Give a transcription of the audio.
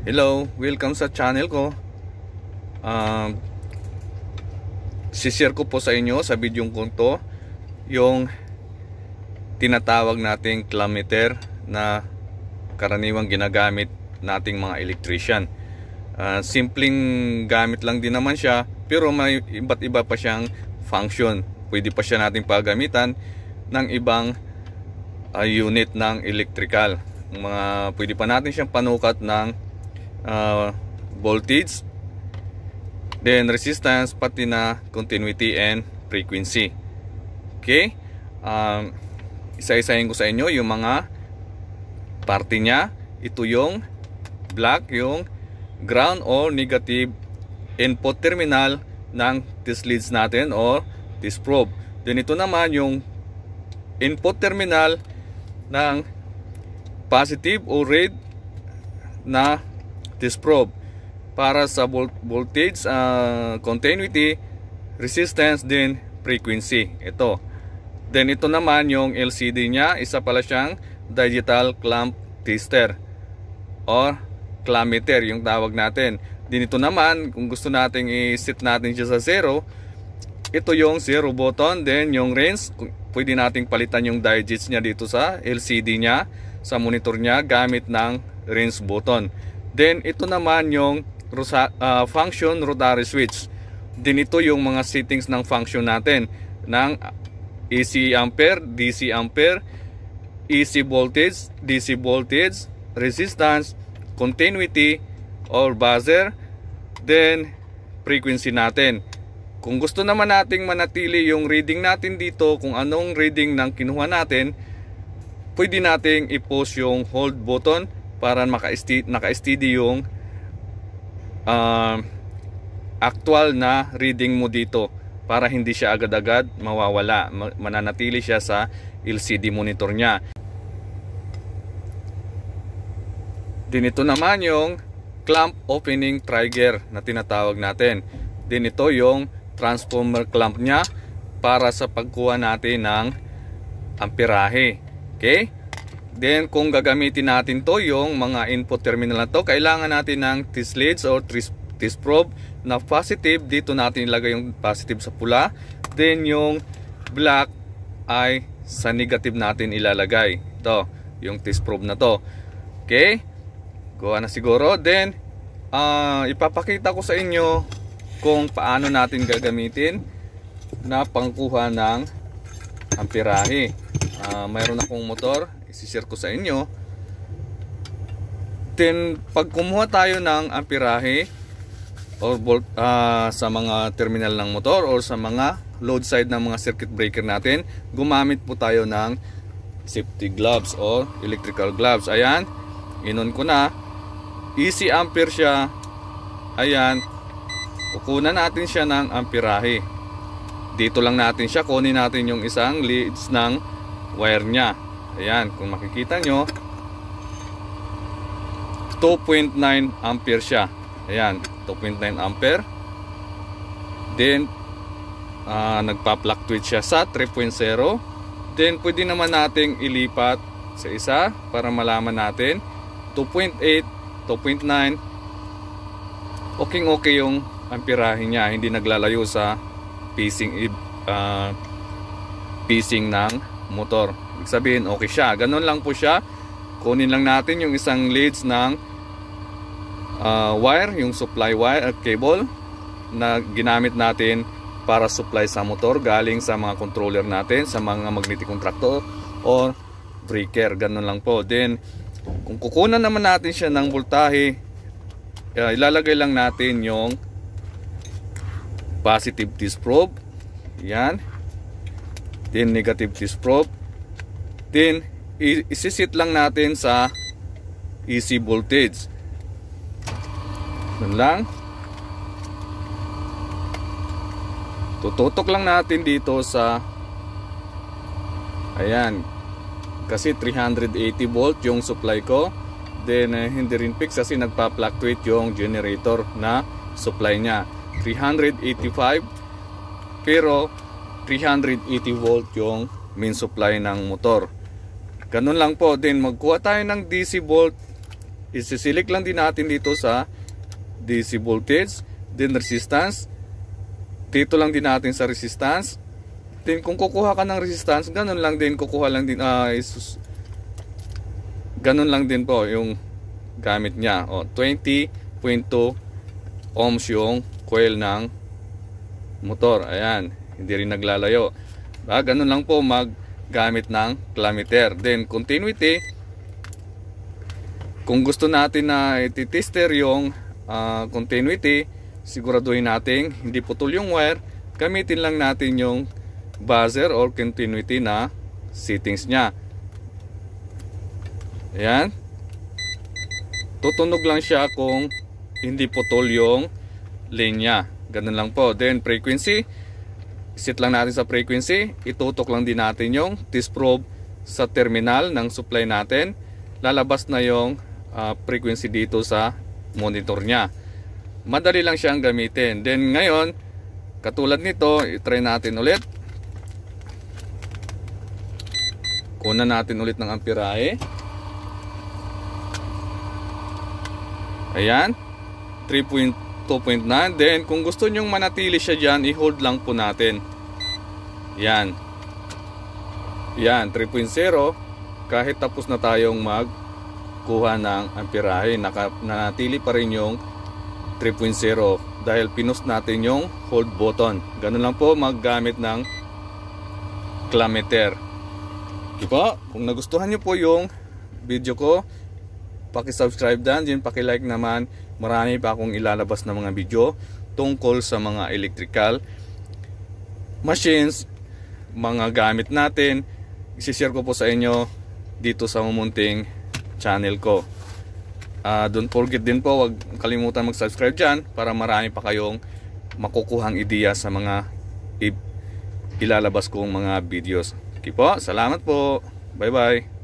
Hello, welcome sa channel ko um, ah, Sishare ko po sa inyo sa video ko to Yung tinatawag nating clameter na karaniwang ginagamit nating mga electrician uh, Simpleng gamit lang din naman siya Pero may iba't iba pa siyang function Pwede pa siya nating paggamitan ng ibang uh, unit ng electrical mga pwede pa natin siyang panukat ng uh, voltage then resistance pati na continuity and frequency okay um, isa-isahin ko sa inyo yung mga parte niya ito yung black yung ground or negative input terminal ng test leads natin or test probe then ito naman yung input terminal ng positive or red na This probe para sa volt voltage uh, continuity, resistance din frequency. Ito. Then ito naman yung LCD niya, isa pala siyang digital clamp tester or clameter yung tawag natin. Din ito naman kung gusto nating i-set natin siya sa 0, ito yung zero button, then yung range, pwede nating palitan yung digits niya dito sa LCD niya, sa monitor niya gamit ng range button. Then ito naman yung uh, function rotary switch. Din ito yung mga settings ng function natin ng AC ampere, DC ampere, AC voltage, DC voltage, resistance, continuity, or buzzer, then frequency natin. Kung gusto naman nating manatili yung reading natin dito, kung anong reading ng kinuha natin, pwede nating i-post yung hold button para naka-steady yung uh, actual na reading mo dito para hindi siya agad-agad mawawala mananatili siya sa LCD monitor niya din ito naman yung clamp opening trigger na tinatawag natin din ito yung transformer clamp niya para sa pagkuha natin ng amperahe okay Then kung gagamitin natin to yung mga input terminal na to, kailangan natin ng test leads or test probe na positive. Dito natin ilagay yung positive sa pula. Then yung black ay sa negative natin ilalagay. To, yung test probe na to. Okay? Kuha na siguro. Then, uh, ipapakita ko sa inyo kung paano natin gagamitin na pangkuha ng amperahe. Uh, mayroon akong motor isishare ko sa inyo then pag kumuha tayo ng ampirahe or volt, uh, ah, sa mga terminal ng motor or sa mga load side ng mga circuit breaker natin gumamit po tayo ng safety gloves or electrical gloves ayan inon ko na easy ampere siya ayan kukunan natin siya ng amperahe dito lang natin siya kunin natin yung isang leads ng wire niya Ayan, kung makikita nyo, 2.9 ampere siya. Ayan, 2.9 ampere. Then, uh, nagpa-fluctuate siya sa 3.0. Then, pwede naman nating ilipat sa isa para malaman natin 2.8, 2.9. Okay, okay yung amperahin niya. Hindi naglalayo sa pacing, uh, pacing ng motor. Ibig sabihin, okay siya. Ganun lang po siya. Kunin lang natin yung isang leads ng uh, wire, yung supply wire, uh, cable na ginamit natin para supply sa motor galing sa mga controller natin, sa mga magnetic contractor or breaker. Ganun lang po. Then, kung kukunan naman natin siya ng voltahe, uh, ilalagay lang natin yung positive disc probe. Yan then negative test probe then isisit lang natin sa AC e voltage dun lang tututok lang natin dito sa ayan kasi 380 volt yung supply ko then uh, hindi rin fix kasi nagpa-fluctuate yung generator na supply niya 385 pero 380 volt yung main supply ng motor ganun lang po din magkuha tayo ng DC volt isisilik lang din natin dito sa DC voltage din resistance dito lang din natin sa resistance then kung kukuha ka ng resistance ganun lang din kukuha lang din uh, isus ganun lang din po yung gamit niya o 20.2 ohms yung coil ng motor ayan hindi rin naglalayo ah, ganun lang po maggamit ng clameter. then continuity kung gusto natin na ititister yung uh, continuity siguraduhin natin hindi putol yung wire gamitin lang natin yung buzzer or continuity na settings niya. ayan tutunog lang siya kung hindi putol yung linya. Ganun lang po. Then frequency, set lang natin sa frequency, itutok lang din natin yung test probe sa terminal ng supply natin. Lalabas na yung uh, frequency dito sa monitor niya. Madali lang siyang gamitin. Then ngayon, katulad nito, i-try natin ulit. Kunan natin ulit ng amperahe. Ayan. 3.2 2.9 then kung gusto nyong manatili siya dyan i-hold lang po natin yan yan 3.0 kahit tapos na tayong magkuha ng amperahe nanatili pa rin yung 3.0 dahil pinus natin yung hold button ganun lang po maggamit ng clameter diba? kung nagustuhan nyo po yung video ko Paki-subscribe na din, paki-like naman. Marami pa akong ilalabas na mga video tungkol sa mga electrical machines, mga gamit natin. Isishare ko po sa inyo dito sa mumunting channel ko. Uh, don't forget din po, wag kalimutan mag-subscribe dyan para marami pa kayong makukuhang ideya sa mga ilalabas kong mga videos. Okay po, salamat po. Bye-bye.